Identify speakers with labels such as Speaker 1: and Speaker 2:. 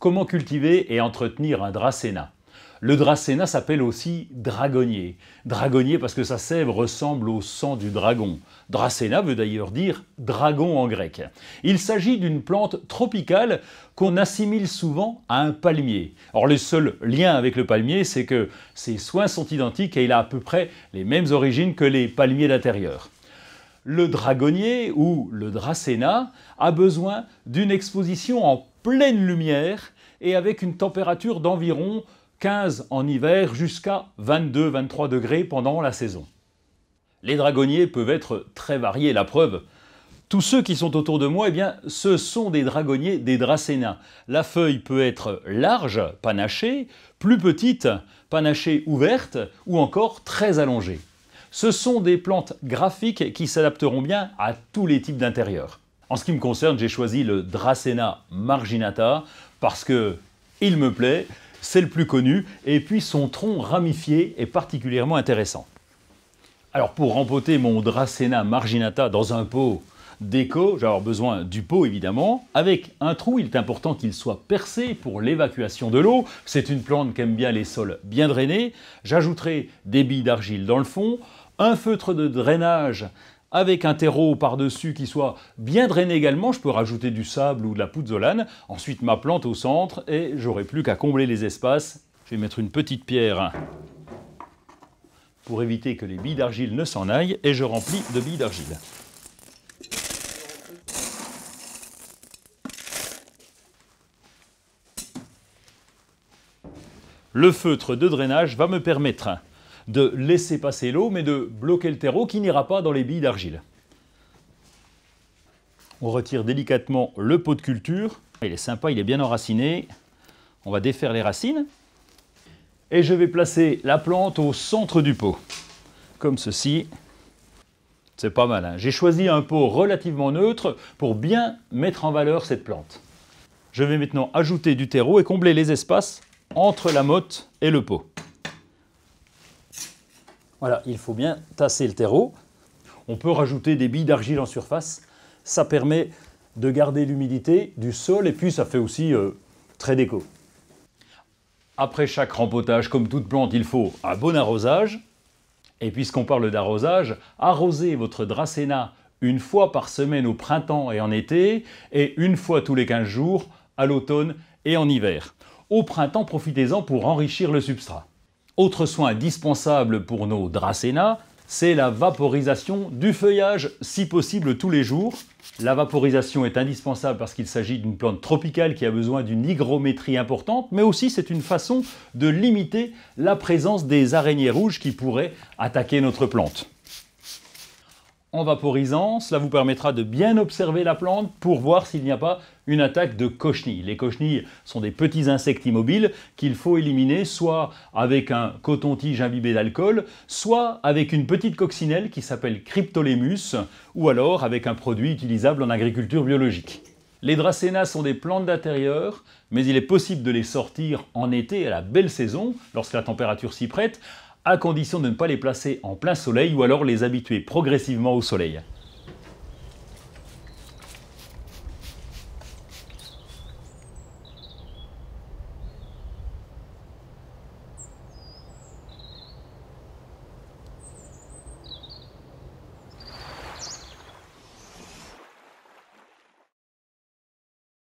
Speaker 1: Comment cultiver et entretenir un dracéna Le dracéna s'appelle aussi dragonnier. Dragonnier parce que sa sève ressemble au sang du dragon. Dracéna veut d'ailleurs dire dragon en grec. Il s'agit d'une plante tropicale qu'on assimile souvent à un palmier. Or le seul lien avec le palmier, c'est que ses soins sont identiques et il a à peu près les mêmes origines que les palmiers d'intérieur le dragonnier ou le dracéna a besoin d'une exposition en pleine lumière et avec une température d'environ 15 en hiver jusqu'à 22-23 degrés pendant la saison. Les dragonniers peuvent être très variés, la preuve. Tous ceux qui sont autour de moi, eh bien, ce sont des dragonniers des Dracénas. La feuille peut être large, panachée, plus petite, panachée ouverte, ou encore très allongée. Ce sont des plantes graphiques qui s'adapteront bien à tous les types d'intérieur. En ce qui me concerne, j'ai choisi le Dracena marginata parce que il me plaît, c'est le plus connu, et puis son tronc ramifié est particulièrement intéressant. Alors pour rempoter mon Dracena marginata dans un pot déco, j'ai besoin du pot évidemment. Avec un trou, il est important qu'il soit percé pour l'évacuation de l'eau. C'est une plante qui aime bien les sols bien drainés. J'ajouterai des billes d'argile dans le fond, un feutre de drainage avec un terreau par-dessus qui soit bien drainé également, je peux rajouter du sable ou de la pouzzolane, ensuite ma plante au centre et j'aurai plus qu'à combler les espaces. Je vais mettre une petite pierre pour éviter que les billes d'argile ne s'en aillent et je remplis de billes d'argile. Le feutre de drainage va me permettre de laisser passer l'eau, mais de bloquer le terreau qui n'ira pas dans les billes d'argile. On retire délicatement le pot de culture. Il est sympa, il est bien enraciné. On va défaire les racines. Et je vais placer la plante au centre du pot, comme ceci. C'est pas mal. Hein. J'ai choisi un pot relativement neutre pour bien mettre en valeur cette plante. Je vais maintenant ajouter du terreau et combler les espaces entre la motte et le pot. Voilà, il faut bien tasser le terreau. On peut rajouter des billes d'argile en surface. Ça permet de garder l'humidité du sol et puis ça fait aussi euh, très déco. Après chaque rempotage, comme toute plante, il faut un bon arrosage. Et puisqu'on parle d'arrosage, arrosez votre dracéna une fois par semaine au printemps et en été, et une fois tous les 15 jours à l'automne et en hiver. Au printemps, profitez-en pour enrichir le substrat. Autre soin indispensable pour nos dracénas, c'est la vaporisation du feuillage, si possible tous les jours. La vaporisation est indispensable parce qu'il s'agit d'une plante tropicale qui a besoin d'une hygrométrie importante, mais aussi c'est une façon de limiter la présence des araignées rouges qui pourraient attaquer notre plante en vaporisant. Cela vous permettra de bien observer la plante pour voir s'il n'y a pas une attaque de cochenille. Les cochenilles sont des petits insectes immobiles qu'il faut éliminer soit avec un coton-tige imbibé d'alcool, soit avec une petite coccinelle qui s'appelle Cryptolemus, ou alors avec un produit utilisable en agriculture biologique. Les dracéna sont des plantes d'intérieur, mais il est possible de les sortir en été à la belle saison, lorsque la température s'y prête, à condition de ne pas les placer en plein soleil ou alors les habituer progressivement au soleil.